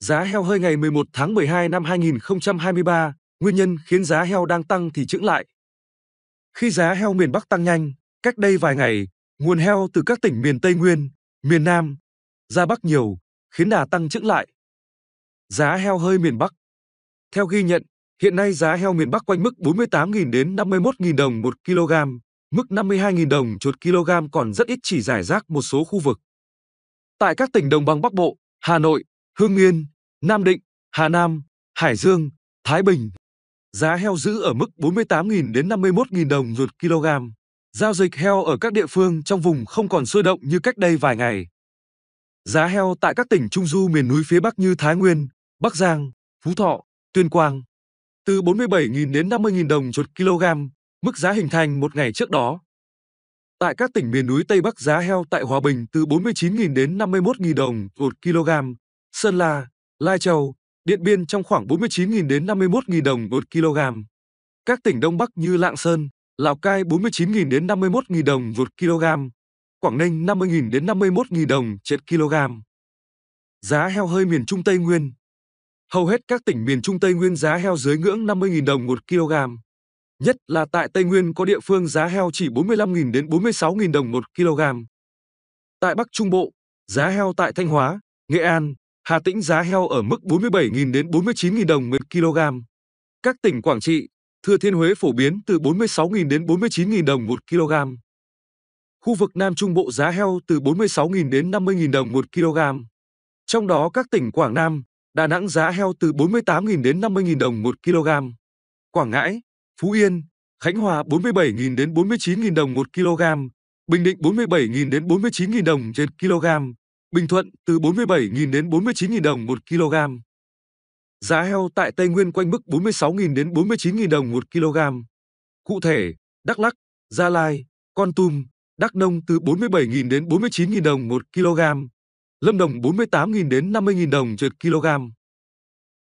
Giá heo hơi ngày 11 tháng 12 năm 2023, nguyên nhân khiến giá heo đang tăng thì chững lại. Khi giá heo miền Bắc tăng nhanh, cách đây vài ngày, nguồn heo từ các tỉnh miền Tây Nguyên, miền Nam ra Bắc nhiều, khiến đà tăng chững lại. Giá heo hơi miền Bắc Theo ghi nhận, hiện nay giá heo miền Bắc quanh mức 48.000 đến 51.000 đồng 1 kg, mức 52.000 đồng chốt kg còn rất ít chỉ giải rác một số khu vực. Tại các tỉnh đồng bằng Bắc Bộ, Hà Nội, Hương Yên, Nam Định, Hà Nam, Hải Dương, Thái Bình. Giá heo giữ ở mức 48.000 đến 51.000 đồng ruột kg. Giao dịch heo ở các địa phương trong vùng không còn sôi động như cách đây vài ngày. Giá heo tại các tỉnh Trung Du miền núi phía Bắc như Thái Nguyên, Bắc Giang, Phú Thọ, Tuyên Quang từ 47.000 đến 50.000 đồng ruột kg, mức giá hình thành một ngày trước đó. Tại các tỉnh miền núi Tây Bắc giá heo tại Hòa Bình từ 49.000 đến 51.000 đồng ruột kg, Sơn La, Lai Châu, Điện Biên trong khoảng 49.000 đến 51.000 đồng một kg. Các tỉnh Đông Bắc như Lạng Sơn, Lào Cai 49.000 đến 51.000 đồng một kg, Quảng Ninh 50.000 đến 51.000 đồng trên kg. Giá heo hơi miền Trung Tây Nguyên Hầu hết các tỉnh miền Trung Tây Nguyên giá heo dưới ngưỡng 50.000 đồng một kg. Nhất là tại Tây Nguyên có địa phương giá heo chỉ 45.000 đến 46.000 đồng một kg. Tại Bắc Trung Bộ, giá heo tại Thanh Hóa, Nghệ An, Hà Tĩnh giá heo ở mức 47.000 đến 49.000 đồng một kg. Các tỉnh Quảng Trị, Thừa Thiên Huế phổ biến từ 46.000 đến 49.000 đồng một kg. Khu vực Nam Trung Bộ giá heo từ 46.000 đến 50.000 đồng một kg. Trong đó các tỉnh Quảng Nam, Đà Nẵng giá heo từ 48.000 đến 50.000 đồng một kg. Quảng Ngãi, Phú Yên, Khánh Hòa 47.000 đến 49.000 đồng một kg, Bình Định 47.000 đến 49.000 đồng trên kg. Bình Thuận từ 47.000 đến 49.000 đồng 1 kg. Giá heo tại Tây Nguyên quanh mức 46.000 đến 49.000 đồng 1 kg. Cụ thể, Đắk Lắk, Gia Lai, Con Tum, Đắk Nông từ 47.000 đến 49.000 đồng 1 kg, Lâm Đồng 48.000 đến 50.000 đồng trượt kg.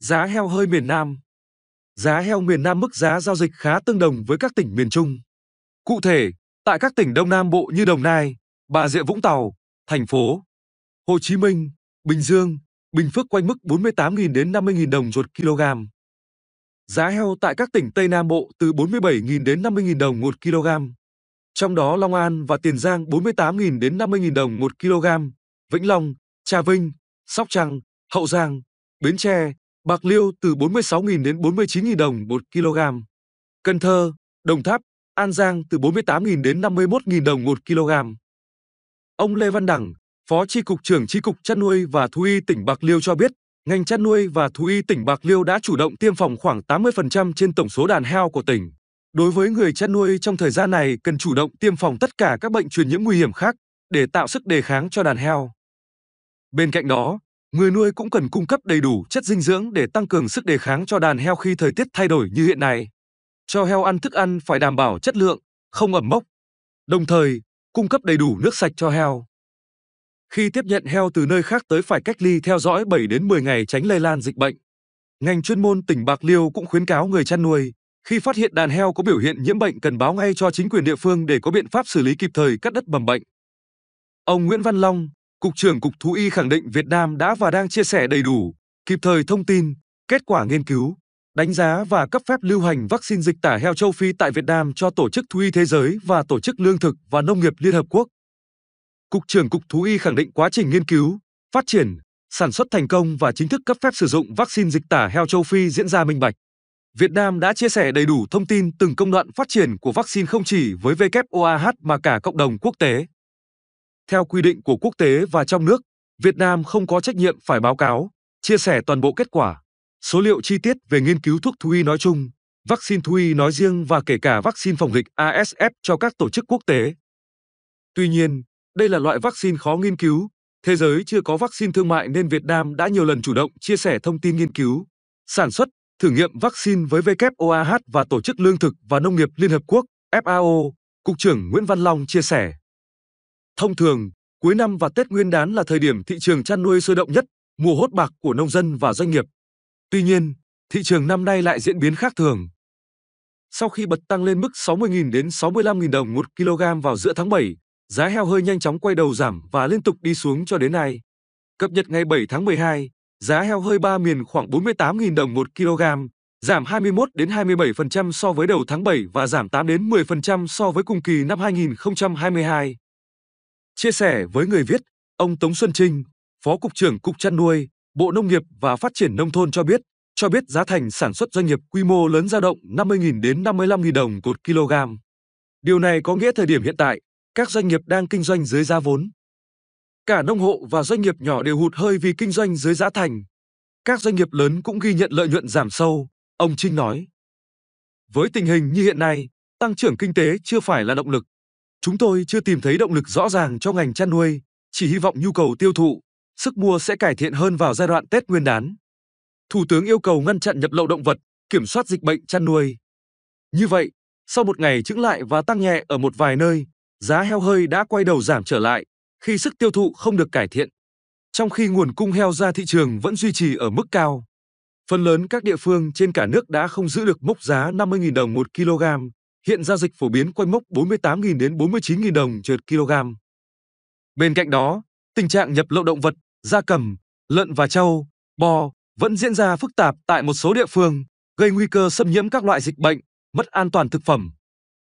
Giá heo hơi miền Nam Giá heo miền Nam mức giá giao dịch khá tương đồng với các tỉnh miền Trung. Cụ thể, tại các tỉnh Đông Nam Bộ như Đồng Nai, Bà Rịa Vũng Tàu, thành phố Hồ Chí Minh, Bình Dương, Bình Phước quanh mức 48.000 đến 50.000 đồng một kg. Giá heo tại các tỉnh Tây Nam Bộ từ 47.000 đến 50.000 đồng một kg. Trong đó Long An và Tiền Giang 48.000 đến 50.000 đồng một kg, Vĩnh Long, Trà Vinh, Sóc Trăng, Hậu Giang, Bến Tre, Bạc Liêu từ 46.000 đến 49.000 đồng một kg. Cần Thơ, Đồng Tháp, An Giang từ 48.000 đến 51.000 đồng một kg. Ông Lê Văn Đẳng, Phó Tri Cục trưởng Tri Cục Chăn nuôi và Thú y tỉnh Bạc Liêu cho biết, ngành chăn nuôi và thú y tỉnh Bạc Liêu đã chủ động tiêm phòng khoảng 80% trên tổng số đàn heo của tỉnh. Đối với người chăn nuôi trong thời gian này cần chủ động tiêm phòng tất cả các bệnh truyền nhiễm nguy hiểm khác để tạo sức đề kháng cho đàn heo. Bên cạnh đó, người nuôi cũng cần cung cấp đầy đủ chất dinh dưỡng để tăng cường sức đề kháng cho đàn heo khi thời tiết thay đổi như hiện nay. Cho heo ăn thức ăn phải đảm bảo chất lượng, không ẩm mốc. Đồng thời, cung cấp đầy đủ nước sạch cho heo. Khi tiếp nhận heo từ nơi khác tới phải cách ly theo dõi 7 đến 10 ngày tránh lây lan dịch bệnh. Ngành chuyên môn tỉnh Bạc Liêu cũng khuyến cáo người chăn nuôi, khi phát hiện đàn heo có biểu hiện nhiễm bệnh cần báo ngay cho chính quyền địa phương để có biện pháp xử lý kịp thời cắt đứt mầm bệnh. Ông Nguyễn Văn Long, Cục trưởng Cục Thú y khẳng định Việt Nam đã và đang chia sẻ đầy đủ, kịp thời thông tin, kết quả nghiên cứu, đánh giá và cấp phép lưu hành vaccine dịch tả heo châu Phi tại Việt Nam cho Tổ chức Thú y Thế giới và Tổ chức Lương thực và Nông nghiệp Liên Hợp Quốc. Cục trưởng Cục Thú y khẳng định quá trình nghiên cứu, phát triển, sản xuất thành công và chính thức cấp phép sử dụng vaccine dịch tả heo châu Phi diễn ra minh bạch. Việt Nam đã chia sẻ đầy đủ thông tin từng công đoạn phát triển của vaccine không chỉ với WOAH mà cả cộng đồng quốc tế. Theo quy định của quốc tế và trong nước, Việt Nam không có trách nhiệm phải báo cáo, chia sẻ toàn bộ kết quả, số liệu chi tiết về nghiên cứu thuốc thú y nói chung, vaccine thú y nói riêng và kể cả vaccine phòng dịch ASF cho các tổ chức quốc tế. Tuy nhiên, đây là loại vaccine khó nghiên cứu. Thế giới chưa có vaccine thương mại nên Việt Nam đã nhiều lần chủ động chia sẻ thông tin nghiên cứu, sản xuất, thử nghiệm vaccine với WOAH và Tổ chức Lương thực và Nông nghiệp Liên Hợp Quốc FAO, Cục trưởng Nguyễn Văn Long chia sẻ. Thông thường, cuối năm và Tết Nguyên đán là thời điểm thị trường chăn nuôi sôi động nhất, mùa hốt bạc của nông dân và doanh nghiệp. Tuy nhiên, thị trường năm nay lại diễn biến khác thường. Sau khi bật tăng lên mức 60.000 đến 65.000 đồng một kg vào giữa tháng 7, giá heo hơi nhanh chóng quay đầu giảm và liên tục đi xuống cho đến nay. Cập nhật ngày 7 tháng 12, giá heo hơi ba miền khoảng 48.000 đồng 1 kg, giảm 21 đến 27% so với đầu tháng 7 và giảm 8 đến 10% so với cùng kỳ năm 2022. Chia sẻ với người viết, ông Tống Xuân Trinh, Phó cục trưởng Cục chăn nuôi, Bộ Nông nghiệp và Phát triển nông thôn cho biết, cho biết giá thành sản xuất doanh nghiệp quy mô lớn dao động 50.000 đến 55.000 đồng một kg. Điều này có nghĩa thời điểm hiện tại, các doanh nghiệp đang kinh doanh dưới giá vốn. Cả nông hộ và doanh nghiệp nhỏ đều hụt hơi vì kinh doanh dưới giá thành. Các doanh nghiệp lớn cũng ghi nhận lợi nhuận giảm sâu, ông Trinh nói. Với tình hình như hiện nay, tăng trưởng kinh tế chưa phải là động lực. Chúng tôi chưa tìm thấy động lực rõ ràng cho ngành chăn nuôi, chỉ hy vọng nhu cầu tiêu thụ, sức mua sẽ cải thiện hơn vào giai đoạn Tết Nguyên đán. Thủ tướng yêu cầu ngăn chặn nhập lậu động vật, kiểm soát dịch bệnh chăn nuôi. Như vậy, sau một ngày chững lại và tăng nhẹ ở một vài nơi, giá heo hơi đã quay đầu giảm trở lại khi sức tiêu thụ không được cải thiện, trong khi nguồn cung heo ra thị trường vẫn duy trì ở mức cao. Phần lớn các địa phương trên cả nước đã không giữ được mốc giá 50.000 đồng một kg, hiện giao dịch phổ biến quanh mốc 48.000 đến 49.000 đồng trượt kg. Bên cạnh đó, tình trạng nhập lậu động vật, da cầm, lợn và trâu, bò vẫn diễn ra phức tạp tại một số địa phương, gây nguy cơ xâm nhiễm các loại dịch bệnh, mất an toàn thực phẩm.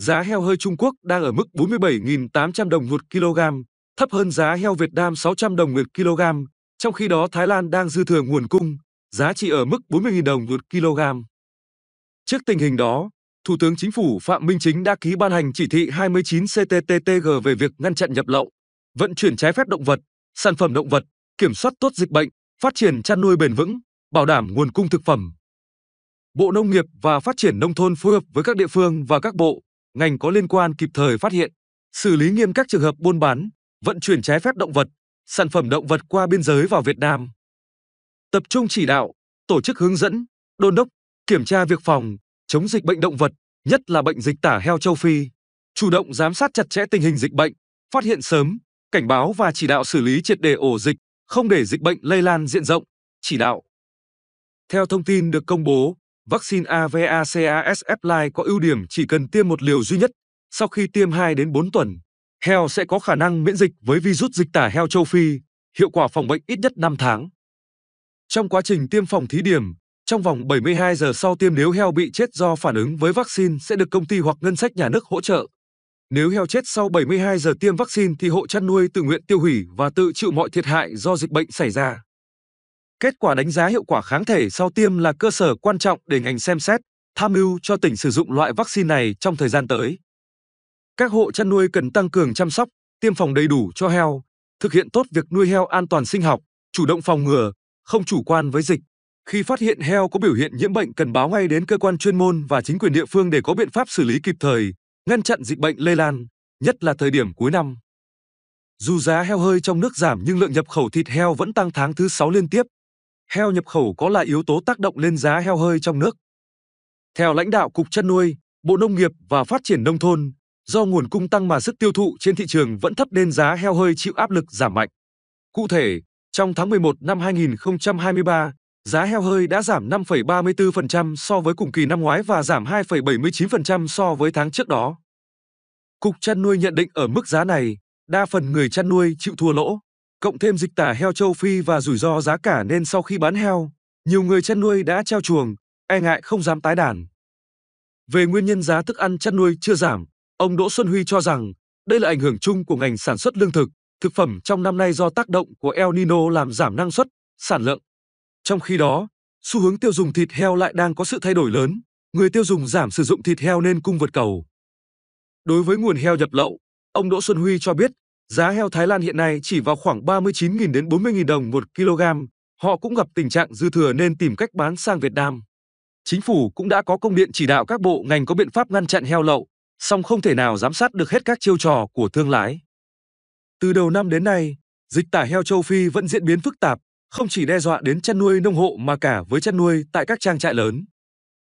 Giá heo hơi Trung Quốc đang ở mức 47.800 đồng một kg, thấp hơn giá heo Việt Nam 600 đồng một kg, trong khi đó Thái Lan đang dư thừa nguồn cung, giá chỉ ở mức 40.000 đồng một kg. Trước tình hình đó, Thủ tướng Chính phủ Phạm Minh Chính đã ký ban hành chỉ thị 29 CTTTG về việc ngăn chặn nhập lậu, vận chuyển trái phép động vật, sản phẩm động vật, kiểm soát tốt dịch bệnh, phát triển chăn nuôi bền vững, bảo đảm nguồn cung thực phẩm. Bộ Nông nghiệp và Phát triển Nông thôn phối hợp với các địa phương và các bộ, ngành có liên quan kịp thời phát hiện, xử lý nghiêm các trường hợp buôn bán, vận chuyển trái phép động vật, sản phẩm động vật qua biên giới vào Việt Nam. Tập trung chỉ đạo, tổ chức hướng dẫn, đôn đốc, kiểm tra việc phòng, chống dịch bệnh động vật, nhất là bệnh dịch tả heo châu Phi, chủ động giám sát chặt chẽ tình hình dịch bệnh, phát hiện sớm, cảnh báo và chỉ đạo xử lý triệt đề ổ dịch, không để dịch bệnh lây lan diện rộng, chỉ đạo. Theo thông tin được công bố, Vaccine AVACASF Live có ưu điểm chỉ cần tiêm một liều duy nhất, sau khi tiêm 2 đến 4 tuần, heo sẽ có khả năng miễn dịch với virus dịch tả heo châu Phi, hiệu quả phòng bệnh ít nhất 5 tháng. Trong quá trình tiêm phòng thí điểm, trong vòng 72 giờ sau tiêm nếu heo bị chết do phản ứng với vaccine sẽ được công ty hoặc ngân sách nhà nước hỗ trợ. Nếu heo chết sau 72 giờ tiêm vaccine thì hộ chăn nuôi tự nguyện tiêu hủy và tự chịu mọi thiệt hại do dịch bệnh xảy ra. Kết quả đánh giá hiệu quả kháng thể sau tiêm là cơ sở quan trọng để ngành xem xét, tham mưu cho tỉnh sử dụng loại vaccine này trong thời gian tới. Các hộ chăn nuôi cần tăng cường chăm sóc, tiêm phòng đầy đủ cho heo, thực hiện tốt việc nuôi heo an toàn sinh học, chủ động phòng ngừa, không chủ quan với dịch. Khi phát hiện heo có biểu hiện nhiễm bệnh cần báo ngay đến cơ quan chuyên môn và chính quyền địa phương để có biện pháp xử lý kịp thời, ngăn chặn dịch bệnh lây lan, nhất là thời điểm cuối năm. Dù giá heo hơi trong nước giảm nhưng lượng nhập khẩu thịt heo vẫn tăng tháng thứ 6 liên tiếp, heo nhập khẩu có là yếu tố tác động lên giá heo hơi trong nước. Theo lãnh đạo Cục Chăn nuôi, Bộ Nông nghiệp và Phát triển Nông thôn, do nguồn cung tăng mà sức tiêu thụ trên thị trường vẫn thấp nên giá heo hơi chịu áp lực giảm mạnh. Cụ thể, trong tháng 11 năm 2023, giá heo hơi đã giảm 5,34% so với cùng kỳ năm ngoái và giảm 2,79% so với tháng trước đó. Cục chăn nuôi nhận định ở mức giá này, đa phần người chăn nuôi chịu thua lỗ cộng thêm dịch tả heo châu Phi và rủi ro giá cả nên sau khi bán heo, nhiều người chăn nuôi đã treo chuồng, e ngại không dám tái đàn. Về nguyên nhân giá thức ăn chăn nuôi chưa giảm, ông Đỗ Xuân Huy cho rằng đây là ảnh hưởng chung của ngành sản xuất lương thực, thực phẩm trong năm nay do tác động của El Nino làm giảm năng suất, sản lượng. Trong khi đó, xu hướng tiêu dùng thịt heo lại đang có sự thay đổi lớn, người tiêu dùng giảm sử dụng thịt heo nên cung vượt cầu. Đối với nguồn heo nhập lậu, ông Đỗ Xuân Huy cho biết Giá heo Thái Lan hiện nay chỉ vào khoảng 39.000 đến 40.000 đồng một kg, họ cũng gặp tình trạng dư thừa nên tìm cách bán sang Việt Nam. Chính phủ cũng đã có công điện chỉ đạo các bộ ngành có biện pháp ngăn chặn heo lậu, song không thể nào giám sát được hết các chiêu trò của thương lái. Từ đầu năm đến nay, dịch tả heo châu Phi vẫn diễn biến phức tạp, không chỉ đe dọa đến chăn nuôi nông hộ mà cả với chăn nuôi tại các trang trại lớn.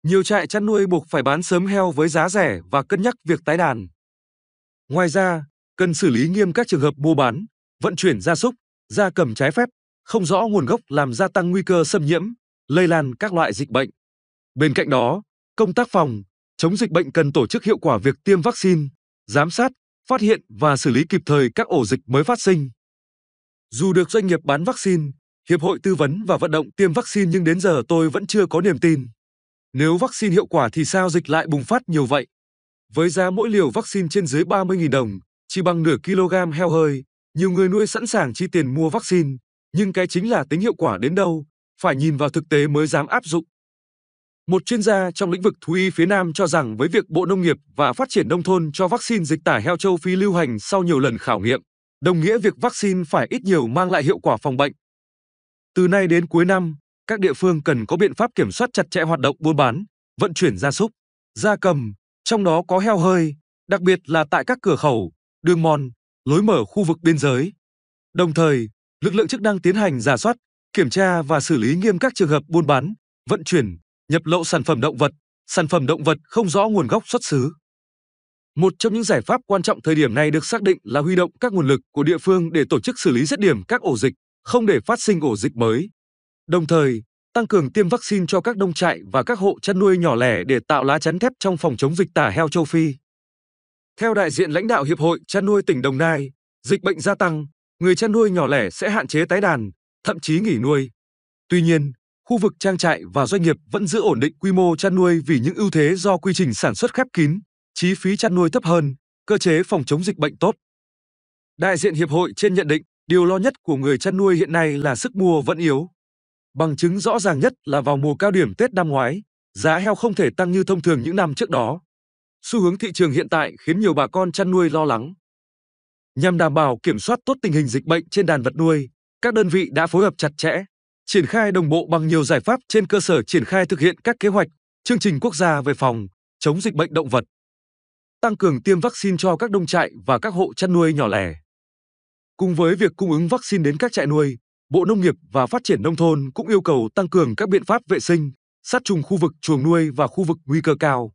Nhiều trại chăn nuôi buộc phải bán sớm heo với giá rẻ và cân nhắc việc tái đàn. Ngoài ra, cần xử lý nghiêm các trường hợp mua bán, vận chuyển gia súc, gia cầm trái phép, không rõ nguồn gốc làm gia tăng nguy cơ xâm nhiễm, lây lan các loại dịch bệnh. Bên cạnh đó, công tác phòng, chống dịch bệnh cần tổ chức hiệu quả việc tiêm vaccine, giám sát, phát hiện và xử lý kịp thời các ổ dịch mới phát sinh. Dù được doanh nghiệp bán vaccine, Hiệp hội tư vấn và vận động tiêm vaccine nhưng đến giờ tôi vẫn chưa có niềm tin. Nếu vaccine hiệu quả thì sao dịch lại bùng phát nhiều vậy? Với giá mỗi liều vaccine trên dưới 30.000 đồng, chỉ bằng nửa kg heo hơi, nhiều người nuôi sẵn sàng chi tiền mua vaccine, nhưng cái chính là tính hiệu quả đến đâu, phải nhìn vào thực tế mới dám áp dụng. Một chuyên gia trong lĩnh vực thú y phía Nam cho rằng với việc Bộ Nông nghiệp và Phát triển Nông thôn cho vaccine dịch tả heo châu Phi lưu hành sau nhiều lần khảo nghiệm, đồng nghĩa việc vaccine phải ít nhiều mang lại hiệu quả phòng bệnh. Từ nay đến cuối năm, các địa phương cần có biện pháp kiểm soát chặt chẽ hoạt động buôn bán, vận chuyển gia súc, gia cầm, trong đó có heo hơi, đặc biệt là tại các cửa khẩu, đường mòn, lối mở khu vực biên giới. Đồng thời, lực lượng chức năng tiến hành giả soát, kiểm tra và xử lý nghiêm các trường hợp buôn bán, vận chuyển, nhập lậu sản phẩm động vật, sản phẩm động vật không rõ nguồn gốc xuất xứ. Một trong những giải pháp quan trọng thời điểm này được xác định là huy động các nguồn lực của địa phương để tổ chức xử lý rứt điểm các ổ dịch, không để phát sinh ổ dịch mới. Đồng thời, tăng cường tiêm vaccine cho các đông trại và các hộ chăn nuôi nhỏ lẻ để tạo lá chắn thép trong phòng chống dịch tả heo châu Phi. Theo đại diện lãnh đạo Hiệp hội chăn nuôi tỉnh Đồng Nai, dịch bệnh gia tăng, người chăn nuôi nhỏ lẻ sẽ hạn chế tái đàn, thậm chí nghỉ nuôi. Tuy nhiên, khu vực trang trại và doanh nghiệp vẫn giữ ổn định quy mô chăn nuôi vì những ưu thế do quy trình sản xuất khép kín, chi phí chăn nuôi thấp hơn, cơ chế phòng chống dịch bệnh tốt. Đại diện hiệp hội trên nhận định, điều lo nhất của người chăn nuôi hiện nay là sức mua vẫn yếu. Bằng chứng rõ ràng nhất là vào mùa cao điểm Tết năm ngoái, giá heo không thể tăng như thông thường những năm trước đó xu hướng thị trường hiện tại khiến nhiều bà con chăn nuôi lo lắng. Nhằm đảm bảo kiểm soát tốt tình hình dịch bệnh trên đàn vật nuôi, các đơn vị đã phối hợp chặt chẽ, triển khai đồng bộ bằng nhiều giải pháp trên cơ sở triển khai thực hiện các kế hoạch, chương trình quốc gia về phòng chống dịch bệnh động vật, tăng cường tiêm vaccine cho các đông trại và các hộ chăn nuôi nhỏ lẻ. Cùng với việc cung ứng vaccine đến các trại nuôi, Bộ Nông nghiệp và Phát triển Nông thôn cũng yêu cầu tăng cường các biện pháp vệ sinh, sát trùng khu vực chuồng nuôi và khu vực nguy cơ cao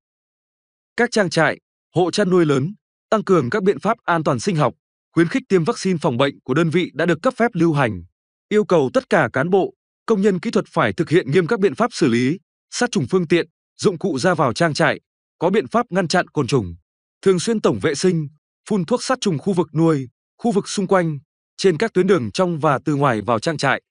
các trang trại, hộ chăn nuôi lớn tăng cường các biện pháp an toàn sinh học, khuyến khích tiêm vaccine phòng bệnh của đơn vị đã được cấp phép lưu hành, yêu cầu tất cả cán bộ, công nhân kỹ thuật phải thực hiện nghiêm các biện pháp xử lý, sát trùng phương tiện, dụng cụ ra vào trang trại, có biện pháp ngăn chặn côn trùng, thường xuyên tổng vệ sinh, phun thuốc sát trùng khu vực nuôi, khu vực xung quanh, trên các tuyến đường trong và từ ngoài vào trang trại.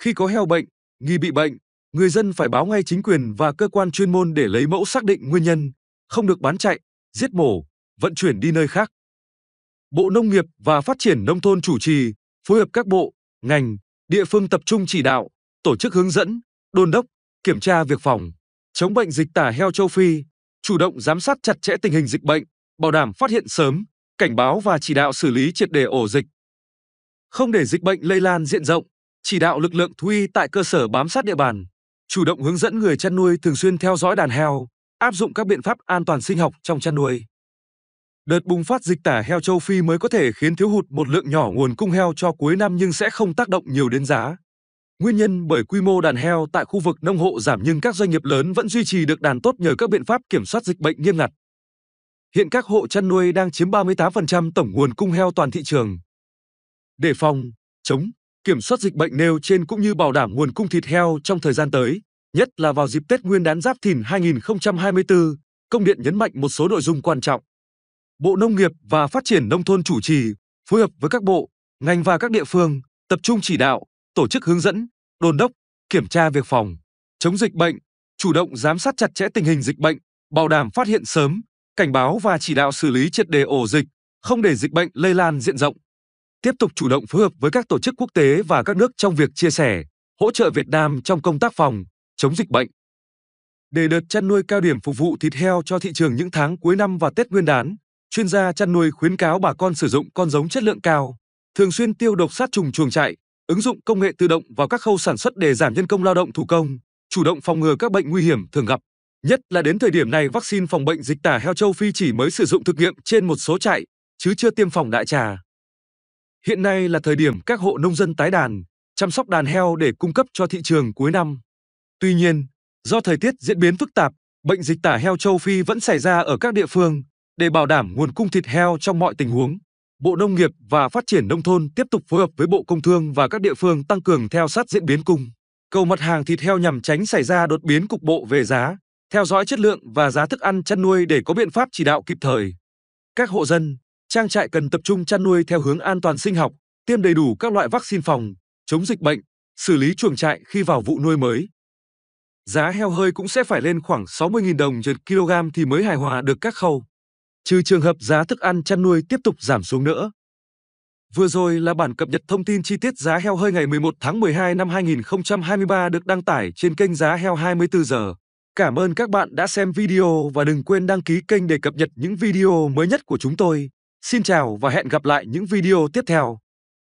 Khi có heo bệnh, nghi bị bệnh, người dân phải báo ngay chính quyền và cơ quan chuyên môn để lấy mẫu xác định nguyên nhân, không được bán chạy, giết mổ, vận chuyển đi nơi khác. Bộ Nông nghiệp và Phát triển Nông thôn chủ trì, phối hợp các bộ, ngành, địa phương tập trung chỉ đạo, tổ chức hướng dẫn, đôn đốc, kiểm tra việc phòng, chống bệnh dịch tả heo châu Phi, chủ động giám sát chặt chẽ tình hình dịch bệnh, bảo đảm phát hiện sớm, cảnh báo và chỉ đạo xử lý triệt đề ổ dịch. Không để dịch bệnh lây lan diện rộng, chỉ đạo lực lượng thú y tại cơ sở bám sát địa bàn, chủ động hướng dẫn người chăn nuôi thường xuyên theo dõi đàn heo, áp dụng các biện pháp an toàn sinh học trong chăn nuôi. Đợt bùng phát dịch tả heo châu Phi mới có thể khiến thiếu hụt một lượng nhỏ nguồn cung heo cho cuối năm nhưng sẽ không tác động nhiều đến giá. Nguyên nhân bởi quy mô đàn heo tại khu vực nông hộ giảm nhưng các doanh nghiệp lớn vẫn duy trì được đàn tốt nhờ các biện pháp kiểm soát dịch bệnh nghiêm ngặt. Hiện các hộ chăn nuôi đang chiếm 38% tổng nguồn cung heo toàn thị trường. Để phòng, chống, kiểm soát dịch bệnh nêu trên cũng như bảo đảm nguồn cung thịt heo trong thời gian tới, nhất là vào dịp Tết Nguyên đán Giáp Thìn 2024, công điện nhấn mạnh một số nội dung quan trọng. Bộ Nông nghiệp và Phát triển Nông thôn chủ trì, phối hợp với các bộ, ngành và các địa phương, tập trung chỉ đạo, tổ chức hướng dẫn, đồn đốc, kiểm tra việc phòng, chống dịch bệnh, chủ động giám sát chặt chẽ tình hình dịch bệnh, bảo đảm phát hiện sớm, cảnh báo và chỉ đạo xử lý triệt đề ổ dịch, không để dịch bệnh lây lan diện rộng. Tiếp tục chủ động phối hợp với các tổ chức quốc tế và các nước trong việc chia sẻ, hỗ trợ Việt Nam trong công tác phòng, chống dịch bệnh. Để đợt chăn nuôi cao điểm phục vụ thịt heo cho thị trường những tháng cuối năm và Tết Nguyên đán, chuyên gia chăn nuôi khuyến cáo bà con sử dụng con giống chất lượng cao, thường xuyên tiêu độc sát trùng chuồng trại, ứng dụng công nghệ tự động vào các khâu sản xuất để giảm nhân công lao động thủ công, chủ động phòng ngừa các bệnh nguy hiểm thường gặp. Nhất là đến thời điểm này vaccine phòng bệnh dịch tả heo châu Phi chỉ mới sử dụng thực nghiệm trên một số trại, chứ chưa tiêm phòng đại trà. Hiện nay là thời điểm các hộ nông dân tái đàn, chăm sóc đàn heo để cung cấp cho thị trường cuối năm. Tuy nhiên, do thời tiết diễn biến phức tạp, bệnh dịch tả heo châu Phi vẫn xảy ra ở các địa phương. Để bảo đảm nguồn cung thịt heo trong mọi tình huống, Bộ Nông nghiệp và Phát triển Nông thôn tiếp tục phối hợp với Bộ Công Thương và các địa phương tăng cường theo sát diễn biến cung. Cầu mặt hàng thịt heo nhằm tránh xảy ra đột biến cục bộ về giá, theo dõi chất lượng và giá thức ăn chăn nuôi để có biện pháp chỉ đạo kịp thời. Các hộ dân, trang trại cần tập trung chăn nuôi theo hướng an toàn sinh học, tiêm đầy đủ các loại vaccine phòng, chống dịch bệnh, xử lý chuồng trại khi vào vụ nuôi mới giá heo hơi cũng sẽ phải lên khoảng 60.000 đồng trên kg thì mới hài hòa được các khâu. Trừ trường hợp giá thức ăn chăn nuôi tiếp tục giảm xuống nữa. Vừa rồi là bản cập nhật thông tin chi tiết giá heo hơi ngày 11 tháng 12 năm 2023 được đăng tải trên kênh Giá Heo 24 giờ. Cảm ơn các bạn đã xem video và đừng quên đăng ký kênh để cập nhật những video mới nhất của chúng tôi. Xin chào và hẹn gặp lại những video tiếp theo.